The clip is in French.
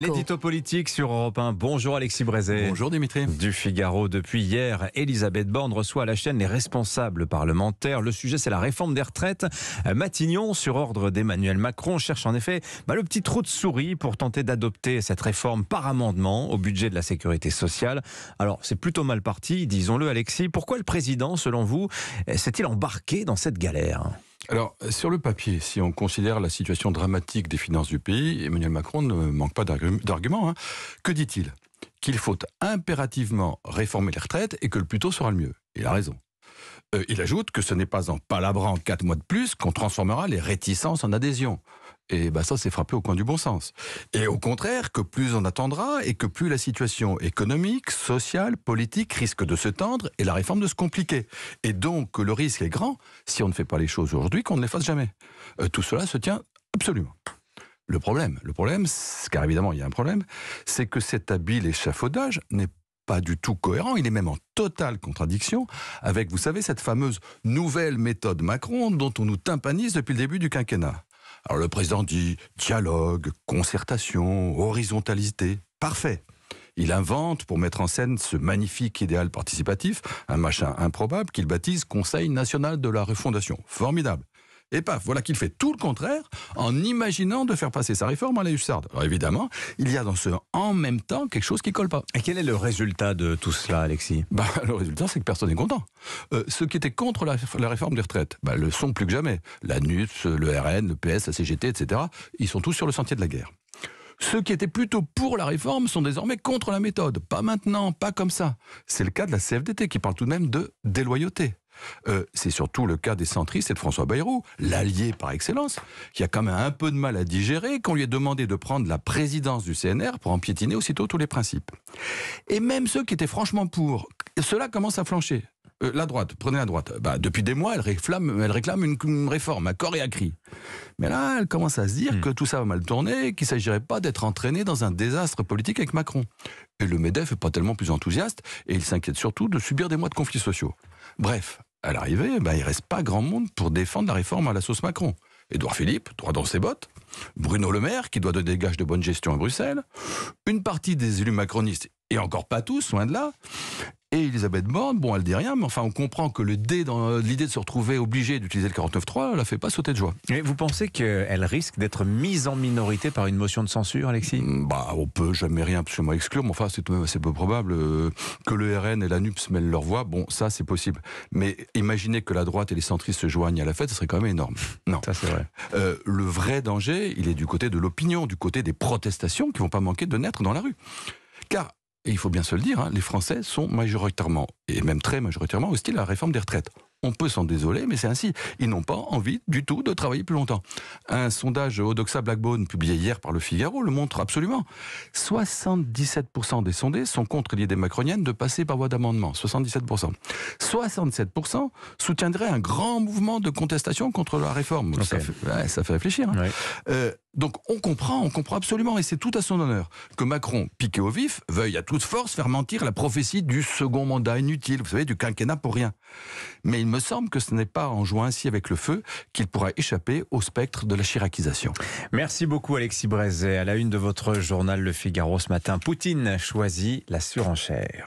L'édito politique sur Europe 1. Bonjour Alexis Brézet. Bonjour Dimitri. Du Figaro. Depuis hier, Elisabeth Borne reçoit à la chaîne les responsables parlementaires. Le sujet, c'est la réforme des retraites. Euh, Matignon, sur ordre d'Emmanuel Macron, cherche en effet bah, le petit trou de souris pour tenter d'adopter cette réforme par amendement au budget de la sécurité sociale. Alors, c'est plutôt mal parti, disons-le Alexis. Pourquoi le président, selon vous, euh, s'est-il embarqué dans cette galère alors, euh, sur le papier, si on considère la situation dramatique des finances du pays, Emmanuel Macron ne manque pas d'arguments. Hein. Que dit-il Qu'il faut impérativement réformer les retraites et que le plus tôt sera le mieux. Il a raison. Euh, il ajoute que ce n'est pas en palabrant quatre mois de plus qu'on transformera les réticences en adhésion. Et bah, ça, c'est frappé au coin du bon sens. Et au contraire, que plus on attendra et que plus la situation économique, sociale, politique risque de se tendre et la réforme de se compliquer. Et donc, le risque est grand, si on ne fait pas les choses aujourd'hui, qu'on ne les fasse jamais. Euh, tout cela se tient absolument. Le problème, le problème, car évidemment il y a un problème, c'est que cet habile échafaudage n'est pas du tout cohérent, il est même en totale contradiction avec, vous savez, cette fameuse nouvelle méthode Macron dont on nous tympanise depuis le début du quinquennat. Alors le président dit dialogue, concertation, horizontalité. Parfait. Il invente pour mettre en scène ce magnifique idéal participatif, un machin improbable qu'il baptise Conseil national de la refondation. Formidable et paf, voilà qu'il fait tout le contraire en imaginant de faire passer sa réforme à la hussarde. Alors évidemment, il y a dans ce en même temps quelque chose qui colle pas. Et quel est le résultat de tout cela, Alexis bah, Le résultat, c'est que personne n'est content. Euh, ceux qui étaient contre la, réforme des retraites bah, le sont plus que jamais. La NUS, le RN, le PS, la CGT, etc., ils sont tous sur le sentier de la guerre. Ceux qui étaient plutôt pour la réforme sont désormais contre la méthode. Pas maintenant, pas comme ça. C'est le cas de la CFDT qui parle tout de même de déloyauté. Euh, c'est surtout le cas des centristes et de François Bayrou, l'allié par excellence, qui a quand même un peu de mal à digérer qu'on lui ait demandé de prendre la présidence du CNR pour piétiner aussitôt tous les principes. Et même ceux qui étaient franchement pour, cela commence à flancher. Euh, la droite, prenez la droite. Bah, depuis des mois, elle réclame, une, réforme à corps et à cri. Mais là, elle commence à se dire hmm. que tout ça va mal tourner, qu'il ne s'agirait pas d'être entraîné dans un désastre politique avec Macron. Et le MEDEF n'est pas tellement plus enthousiaste, et il s'inquiète surtout de subir des mois de conflits sociaux. Bref, à l'arrivée, il ben, il reste pas grand monde pour défendre la réforme à la sauce Macron. Édouard Philippe, droit dans ses bottes, Bruno Le Maire, qui doit donner des gages de bonne gestion à Bruxelles, une partie des élus macronistes, et encore pas tous, loin de là, et Elisabeth Borne, bon, elle dit rien, mais enfin, on comprend que le dé dans l'idée de se retrouver obligé d'utiliser le 49.3, la fait pas sauter de joie. Mais vous pensez qu'elle risque d'être mise en minorité par une motion de censure, Alexis mm, Bah, on peut jamais rien absolument exclure, mais enfin, c'est peu probable euh, que le RN et la se mêlent leur voix. Bon, ça, c'est possible. Mais imaginez que la droite et les centristes se joignent à la fête, ce serait quand même énorme. Non. Ça, c'est vrai. Euh, le vrai danger, il est du côté de l'opinion, du côté des protestations qui vont pas manquer de naître dans la rue. Car et il faut bien se le dire, hein, les Français sont majoritairement, et même très majoritairement, hostiles à la réforme des retraites. On peut s'en désoler, mais c'est ainsi. Ils n'ont pas envie du tout de travailler plus longtemps. Un sondage Odoxa Blackbone publié hier par le Figaro le montre absolument. 77% des sondés sont contre l'idée macronienne de passer par voie d'amendement. 77%. 67% soutiendraient un grand mouvement de contestation contre la réforme. Ça, fait, réfléchir. Hein. Euh, donc on comprend, on comprend absolument, et c'est tout à son honneur, que Macron, piqué au vif, veuille à toute force faire mentir la prophétie du second mandat inutile, vous savez, du quinquennat pour rien. Mais il me semble que ce n'est pas en jouant ainsi avec le feu qu'il pourra échapper au spectre de la chiracisation. Merci beaucoup Alexis Brézet. À la une de votre journal Le Figaro ce matin, Poutine choisit la surenchère.